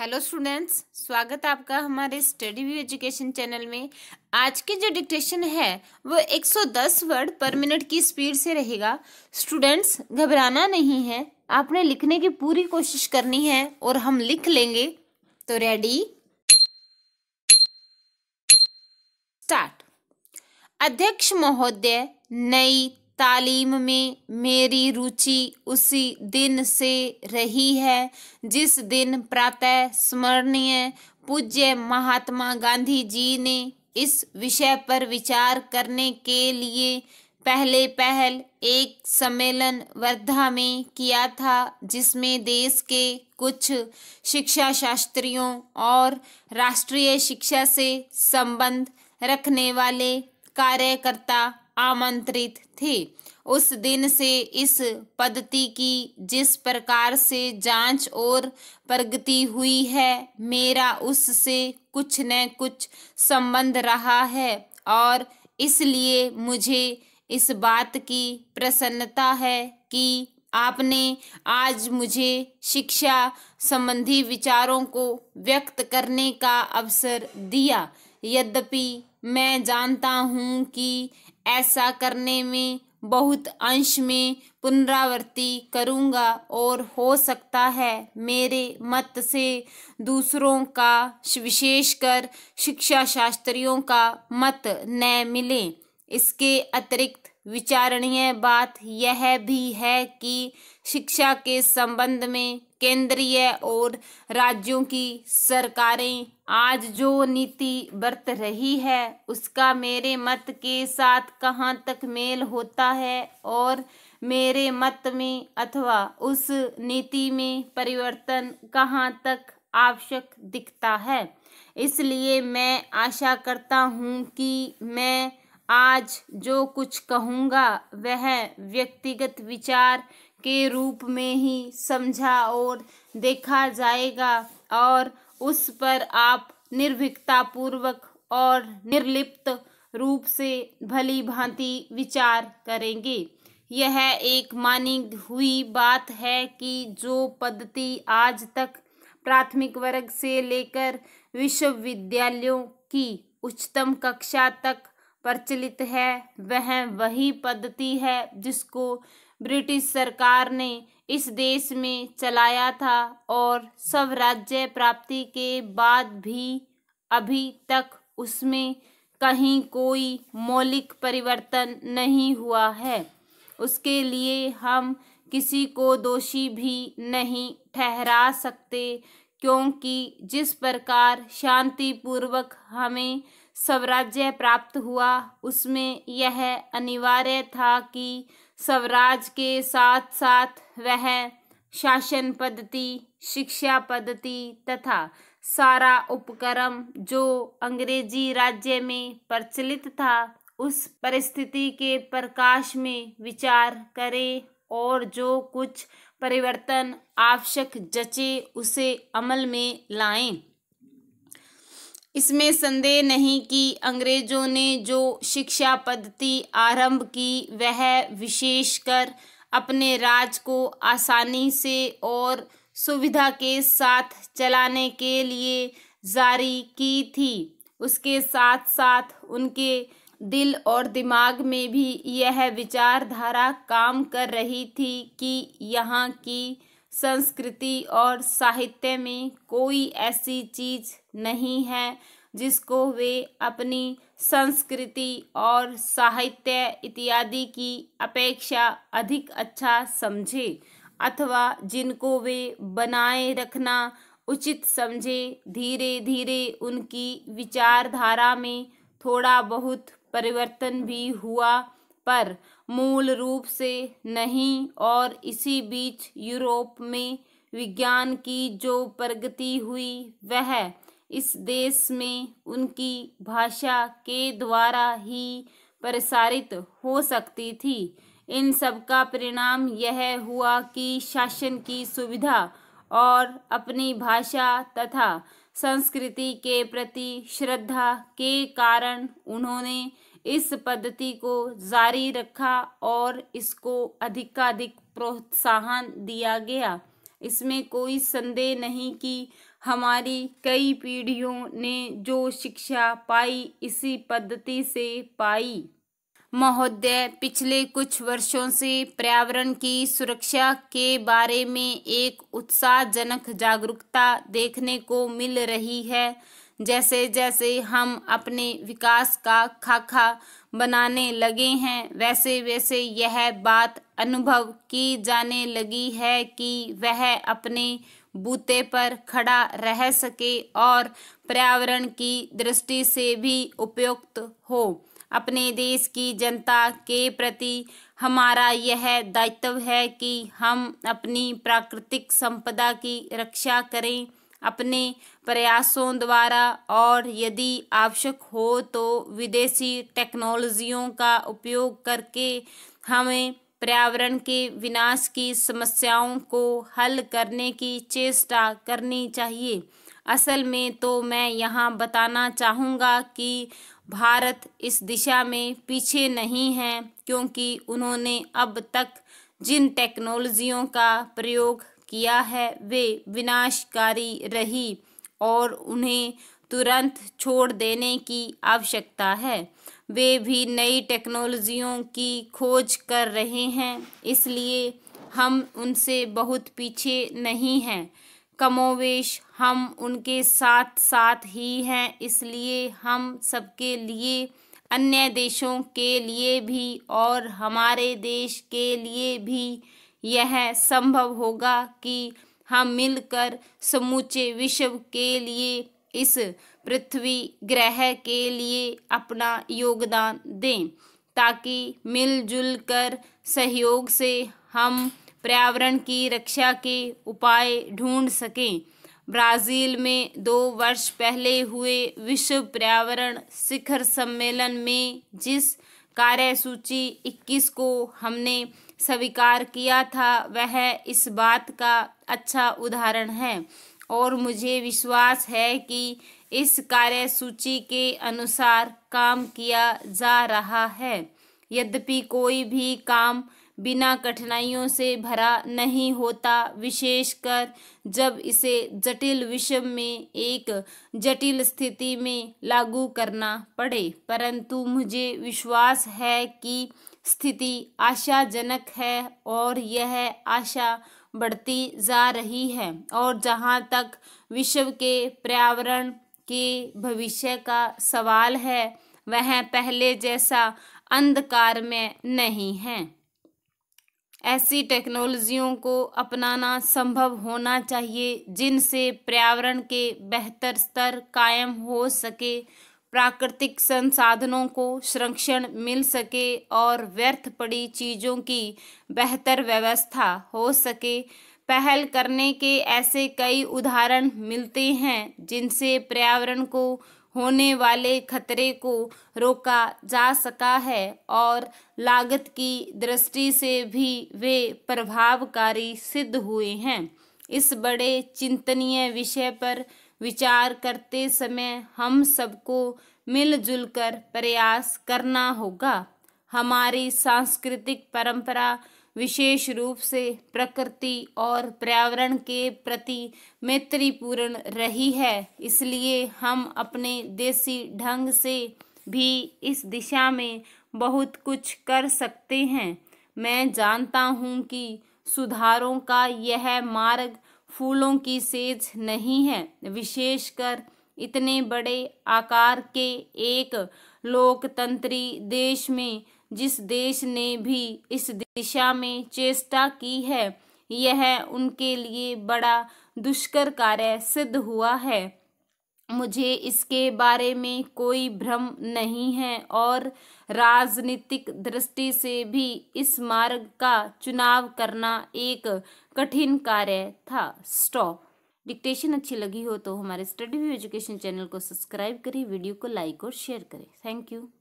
hello students स्वागत आपका हमारे स्टडी व्यू एजुकेशन चैनल में आज की जो डिक्टेशन है वो 110 वर्ड पर मिनट की स्पीड से रहेगा स्टूडेंट्स घबराना नहीं है आपने लिखने की पूरी कोशिश करनी है और हम लिख लेंगे तो रेडी स्टार्ट अध्यक्ष महोदय नई तालीम में मेरी रुचि उसी दिन से रही है जिस दिन प्रातः स्मरणीय पूज्य महात्मा गांधी जी ने इस विषय पर विचार करने के लिए पहले पहल एक सम्मेलन वर्धा में किया था जिसमें देश के कुछ शिक्षा शास्त्रियों और राष्ट्रीय शिक्षा से संबंध रखने वाले कार्यकर्ता आमंत्रित थे उस दिन से इस पद्धति की जिस प्रकार से जांच और प्रगति हुई है मेरा उससे कुछ न कुछ संबंध रहा है और इसलिए मुझे इस बात की प्रसन्नता है कि आपने आज मुझे शिक्षा संबंधी विचारों को व्यक्त करने का अवसर दिया यद्यपि मैं जानता हूँ कि ऐसा करने में बहुत अंश में पुनरावृत्ति करूंगा और हो सकता है मेरे मत से दूसरों का विशेषकर शिक्षा शास्त्रियों का मत न मिले इसके अतिरिक्त विचारणीय बात यह भी है कि शिक्षा के संबंध में केंद्रीय और राज्यों की सरकारें आज जो नीति बरत रही है उसका मेरे मत के साथ कहाँ तक मेल होता है और मेरे मत में अथवा उस नीति में परिवर्तन कहाँ तक आवश्यक दिखता है इसलिए मैं आशा करता हूँ कि मैं आज जो कुछ कहूँगा वह व्यक्तिगत विचार के रूप में ही समझा और देखा जाएगा और उस पर आप निर्भीकतापूर्वक और निर्लिप्त रूप से भली भांति विचार करेंगे यह एक मानी हुई बात है कि जो पद्धति आज तक प्राथमिक वर्ग से लेकर विश्वविद्यालयों की उच्चतम कक्षा तक प्रचलित है वह वही पद्धति है जिसको ब्रिटिश सरकार ने इस देश में चलाया था और सब राज्य प्राप्ति के बाद भी अभी तक उसमें कहीं कोई मौलिक परिवर्तन नहीं हुआ है उसके लिए हम किसी को दोषी भी नहीं ठहरा सकते क्योंकि जिस प्रकार शांतिपूर्वक हमें स्वराज्य प्राप्त हुआ उसमें यह अनिवार्य था कि स्वराज के साथ साथ वह शासन पद्धति शिक्षा पद्धति तथा सारा उपक्रम जो अंग्रेजी राज्य में प्रचलित था उस परिस्थिति के प्रकाश में विचार करें और जो कुछ परिवर्तन आवश्यक जचे उसे अमल में लाएं इसमें संदेह नहीं कि अंग्रेजों ने जो शिक्षा पद्धति आरंभ की वह विशेषकर अपने राज को आसानी से और सुविधा के साथ चलाने के लिए जारी की थी उसके साथ साथ उनके दिल और दिमाग में भी यह विचारधारा काम कर रही थी कि यहाँ की संस्कृति और साहित्य में कोई ऐसी चीज नहीं है जिसको वे अपनी संस्कृति और साहित्य इत्यादि की अपेक्षा अधिक अच्छा समझे अथवा जिनको वे बनाए रखना उचित समझे धीरे धीरे उनकी विचारधारा में थोड़ा बहुत परिवर्तन भी हुआ पर मूल रूप से नहीं और इसी बीच यूरोप में विज्ञान की जो प्रगति हुई वह इस देश में उनकी भाषा के द्वारा ही प्रसारित हो सकती थी इन सब का परिणाम यह हुआ कि शासन की सुविधा और अपनी भाषा तथा संस्कृति के प्रति श्रद्धा के कारण उन्होंने इस पद्धति को जारी रखा और इसको अधिकाधिक प्रोत्साहन दिया गया इसमें कोई संदेह नहीं कि हमारी कई पीढ़ियों ने जो शिक्षा पाई इसी पद्धति से पाई महोदय पिछले कुछ वर्षों से पर्यावरण की सुरक्षा के बारे में एक उत्साहजनक जागरूकता देखने को मिल रही है जैसे जैसे हम अपने विकास का खाका बनाने लगे हैं वैसे वैसे यह बात अनुभव की जाने लगी है कि वह अपने बूते पर खड़ा रह सके और पर्यावरण की दृष्टि से भी उपयुक्त हो अपने देश की जनता के प्रति हमारा यह दायित्व है कि हम अपनी प्राकृतिक संपदा की रक्षा करें अपने प्रयासों द्वारा और यदि आवश्यक हो तो विदेशी टेक्नोलॉजियों का उपयोग करके हमें पर्यावरण के विनाश की समस्याओं को हल करने की चेष्टा करनी चाहिए असल में तो मैं यहाँ बताना चाहूँगा कि भारत इस दिशा में पीछे नहीं है क्योंकि उन्होंने अब तक जिन टेक्नोलॉजियों का प्रयोग किया है वे विनाशकारी रही और उन्हें तुरंत छोड़ देने की आवश्यकता है वे भी नई टेक्नोलॉजियों की खोज कर रहे हैं इसलिए हम उनसे बहुत पीछे नहीं हैं कमोवेश हम उनके साथ साथ ही हैं इसलिए हम सबके लिए अन्य देशों के लिए भी और हमारे देश के लिए भी यह संभव होगा कि हम मिलकर समूचे विश्व के लिए इस पृथ्वी ग्रह के लिए अपना योगदान दें ताकि मिलजुल कर सहयोग से हम पर्यावरण की रक्षा के उपाय ढूंढ सकें ब्राज़ील में दो वर्ष पहले हुए विश्व पर्यावरण शिखर सम्मेलन में जिस कार्यसूची 21 को हमने स्वीकार किया था वह इस बात का अच्छा उदाहरण है और मुझे विश्वास है कि इस कार्यसूची के अनुसार काम किया जा रहा है यद्यपि कोई भी काम बिना कठिनाइयों से भरा नहीं होता विशेषकर जब इसे जटिल विषय में एक जटिल स्थिति में लागू करना पड़े परंतु मुझे विश्वास है कि स्थिति आशाजनक है और यह आशा बढ़ती जा रही है और जहाँ तक विश्व के पर्यावरण के भविष्य का सवाल है वह पहले जैसा अंधकार में नहीं है ऐसी टेक्नोलॉजियों को अपनाना संभव होना चाहिए जिनसे पर्यावरण के बेहतर स्तर कायम हो सके प्राकृतिक संसाधनों को संरक्षण मिल सके और व्यर्थ पड़ी चीज़ों की बेहतर व्यवस्था हो सके पहल करने के ऐसे कई उदाहरण मिलते हैं जिनसे पर्यावरण को होने वाले खतरे को रोका जा सका है और लागत की दृष्टि से भी वे प्रभावकारी सिद्ध हुए हैं इस बड़े चिंतनीय विषय पर विचार करते समय हम सबको मिलजुल कर प्रयास करना होगा हमारी सांस्कृतिक परंपरा विशेष रूप से प्रकृति और पर्यावरण के प्रति मैत्रीपूर्ण रही है इसलिए हम अपने देसी ढंग से भी इस दिशा में बहुत कुछ कर सकते हैं मैं जानता हूँ कि सुधारों का यह मार्ग फूलों की सेज नहीं है विशेषकर इतने बड़े आकार के एक लोकतंत्री देश में जिस देश ने भी इस दिशा में चेष्टा की है यह उनके लिए बड़ा दुष्कर कार्य सिद्ध हुआ है मुझे इसके बारे में कोई भ्रम नहीं है और राजनीतिक दृष्टि से भी इस मार्ग का चुनाव करना एक कठिन कार्य था स्टॉप डिक्टेशन अच्छी लगी हो तो हमारे स्टडी व्यू एजुकेशन चैनल को सब्सक्राइब करें वीडियो को लाइक और शेयर करें थैंक यू